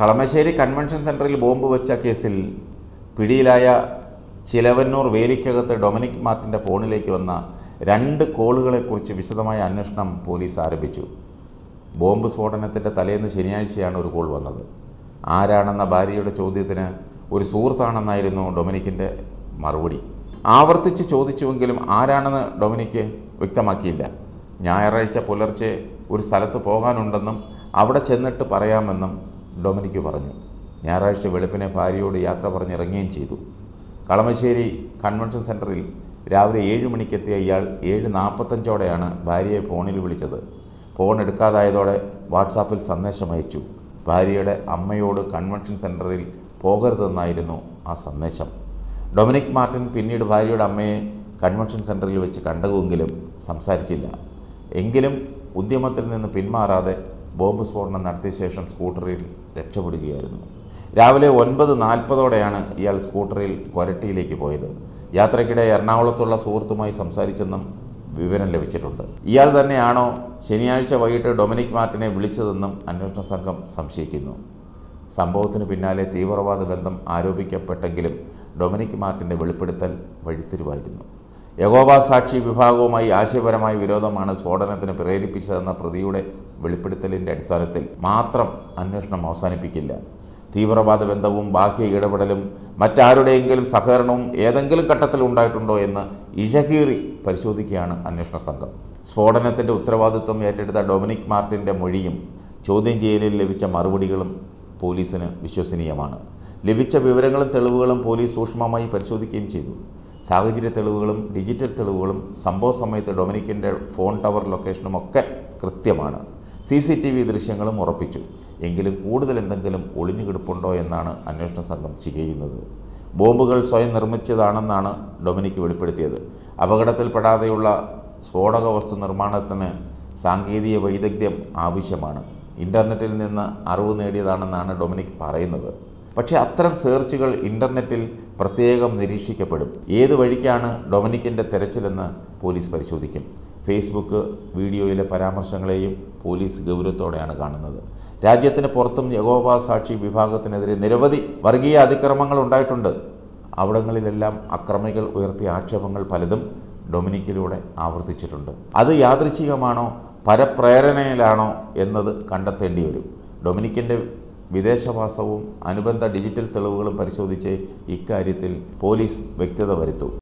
Kalamassery convention സെൻറ്ററിൽ bomb വെച്ച കേസിൽ പിടിയിലായ ചിലവന്നൂർ വേലിക്കകത്ത് ഡൊമിനിക് മാർട്ടിൻ്റെ ഫോണിലേക്ക് വന്ന രണ്ട് കോളുകളെക്കുറിച്ച് വിശദമായ അന്വേഷണം പോലീസ് ആരംഭിച്ചു ബോംബ് സ്ഫോടനത്തിൻ്റെ തലേന്ന് ശനിയാഴ്ചയാണ് ഒരു കോൾ വന്നത് ആരാണെന്ന ഭാര്യയുടെ ചോദ്യത്തിന് ഒരു സുഹൃത്താണെന്നായിരുന്നു ഡൊമിനിക്കിൻ്റെ മറുപടി ആവർത്തിച്ച് ചോദിച്ചുവെങ്കിലും ആരാണെന്ന് ഡൊമിനിക്ക് വ്യക്തമാക്കിയില്ല ഞായറാഴ്ച പുലർച്ചെ ഒരു സ്ഥലത്ത് പോകാനുണ്ടെന്നും അവിടെ ചെന്നിട്ട് പറയാമെന്നും ഡൊമിനിക്ക് പറഞ്ഞു ഞായറാഴ്ച വെളുപ്പിനെ ഭാര്യയോട് യാത്ര പറഞ്ഞിറങ്ങുകയും ചെയ്തു കളമശ്ശേരി കൺവെൻഷൻ സെൻറ്ററിൽ രാവിലെ ഏഴ് മണിക്കെത്തിയ ഇയാൾ ഏഴ് നാൽപ്പത്തഞ്ചോടെയാണ് ഭാര്യയെ ഫോണിൽ വിളിച്ചത് ഫോൺ എടുക്കാതായതോടെ വാട്സാപ്പിൽ സന്ദേശം അയച്ചു ഭാര്യയുടെ അമ്മയോട് കൺവെൻഷൻ സെൻറ്ററിൽ പോകരുതെന്നായിരുന്നു ആ സന്ദേശം ഡൊമിനിക് മാർട്ടിൻ പിന്നീട് ഭാര്യയുടെ അമ്മയെ കൺവെൻഷൻ സെൻറ്ററിൽ വെച്ച് കണ്ടതുമെങ്കിലും സംസാരിച്ചില്ല എങ്കിലും ഉദ്യമത്തിൽ നിന്ന് പിന്മാറാതെ ബോംബ് സ്ഫോടനം നടത്തിയ ശേഷം സ്കൂട്ടറിൽ രക്ഷപ്പെടുകയായിരുന്നു രാവിലെ ഒൻപത് നാൽപ്പതോടെയാണ് ഇയാൾ സ്കൂട്ടറിൽ കൊരട്ടിയിലേക്ക് പോയത് യാത്രയ്ക്കിടെ എറണാകുളത്തുള്ള സുഹൃത്തുമായി സംസാരിച്ചെന്നും വിവരം ലഭിച്ചിട്ടുണ്ട് ഇയാൾ തന്നെയാണോ ശനിയാഴ്ച വൈകിട്ട് ഡൊമിനിക് മാർട്ടിനെ വിളിച്ചതെന്നും അന്വേഷണ സംഘം സംശയിക്കുന്നു സംഭവത്തിന് പിന്നാലെ തീവ്രവാദ ബന്ധം ആരോപിക്കപ്പെട്ടെങ്കിലും ഡൊമിനിക് മാർട്ടിൻ്റെ വെളിപ്പെടുത്തൽ വഴിത്തിരിവായിരുന്നു യഗോബ സാക്ഷി വിഭാഗവുമായി ആശയപരമായ വിരോധമാണ് സ്ഫോടനത്തിന് പ്രേരിപ്പിച്ചതെന്ന പ്രതിയുടെ വെളിപ്പെടുത്തലിൻ്റെ അടിസ്ഥാനത്തിൽ മാത്രം അന്വേഷണം അവസാനിപ്പിക്കില്ല തീവ്രവാദ ബന്ധവും ബാഹ്യ ഇടപെടലും മറ്റാരുടെയെങ്കിലും സഹകരണവും ഏതെങ്കിലും ഘട്ടത്തിൽ ഉണ്ടായിട്ടുണ്ടോ എന്ന് ഇഴകീറി പരിശോധിക്കുകയാണ് അന്വേഷണ സംഘം സ്ഫോടനത്തിൻ്റെ ഉത്തരവാദിത്വം ഏറ്റെടുത്ത ഡൊമിനിക് മാർട്ടിൻ്റെ മൊഴിയും ചോദ്യം ചെയ്യലിൽ ലഭിച്ച മറുപടികളും പോലീസിന് വിശ്വസനീയമാണ് ലഭിച്ച വിവരങ്ങളും തെളിവുകളും പോലീസ് സൂക്ഷ്മമായി പരിശോധിക്കുകയും ചെയ്തു സാഹചര്യ തെളിവുകളും ഡിജിറ്റൽ തെളിവുകളും സംഭവ സമയത്ത് ഡൊമിനിക്കിൻ്റെ ഫോൺ ടവർ ലൊക്കേഷനും ഒക്കെ കൃത്യമാണ് സി സി ടി വി ദൃശ്യങ്ങളും ഉറപ്പിച്ചു എങ്കിലും കൂടുതൽ എന്തെങ്കിലും ഒളിഞ്ഞുകിടുപ്പുണ്ടോ എന്നാണ് അന്വേഷണ സംഘം ചികയുന്നത് ബോംബുകൾ സ്വയം നിർമ്മിച്ചതാണെന്നാണ് ഡൊമിനിക്ക് വെളിപ്പെടുത്തിയത് അപകടത്തിൽപ്പെടാതെയുള്ള സ്ഫോടക വസ്തു നിർമ്മാണത്തിന് സാങ്കേതിക വൈദഗ്ധ്യം ആവശ്യമാണ് ഇൻ്റർനെറ്റിൽ നിന്ന് അറിവ് നേടിയതാണെന്നാണ് ഡൊമിനിക് പറയുന്നത് പക്ഷേ അത്തരം സെർച്ചുകൾ ഇൻ്റർനെറ്റിൽ പ്രത്യേകം നിരീക്ഷിക്കപ്പെടും ഏത് വഴിക്കാണ് ഡൊമിനിക്കിൻ്റെ തെരച്ചിലെന്ന് പോലീസ് പരിശോധിക്കും ഫേസ്ബുക്ക് വീഡിയോയിലെ പരാമർശങ്ങളെയും പോലീസ് ഗൗരവത്തോടെയാണ് കാണുന്നത് രാജ്യത്തിന് പുറത്തും യഗോബ സാക്ഷി വിഭാഗത്തിനെതിരെ നിരവധി വർഗീയ അതിക്രമങ്ങൾ ഉണ്ടായിട്ടുണ്ട് അവിടങ്ങളിലെല്ലാം അക്രമികൾ ഉയർത്തിയ ആക്ഷേപങ്ങൾ പലതും ഡൊമിനിക്കിലൂടെ ആവർത്തിച്ചിട്ടുണ്ട് അത് യാദൃച്ഛികമാണോ പരപ്രേരണയിലാണോ എന്നത് കണ്ടെത്തേണ്ടി വരും ഡൊമിനിക്കിൻ്റെ വിദേശവാസവും അനുബന്ധ ഡിജിറ്റൽ തെളിവുകളും പരിശോധിച്ച് ഇക്കാര്യത്തിൽ പോലീസ് വ്യക്തത വരുത്തും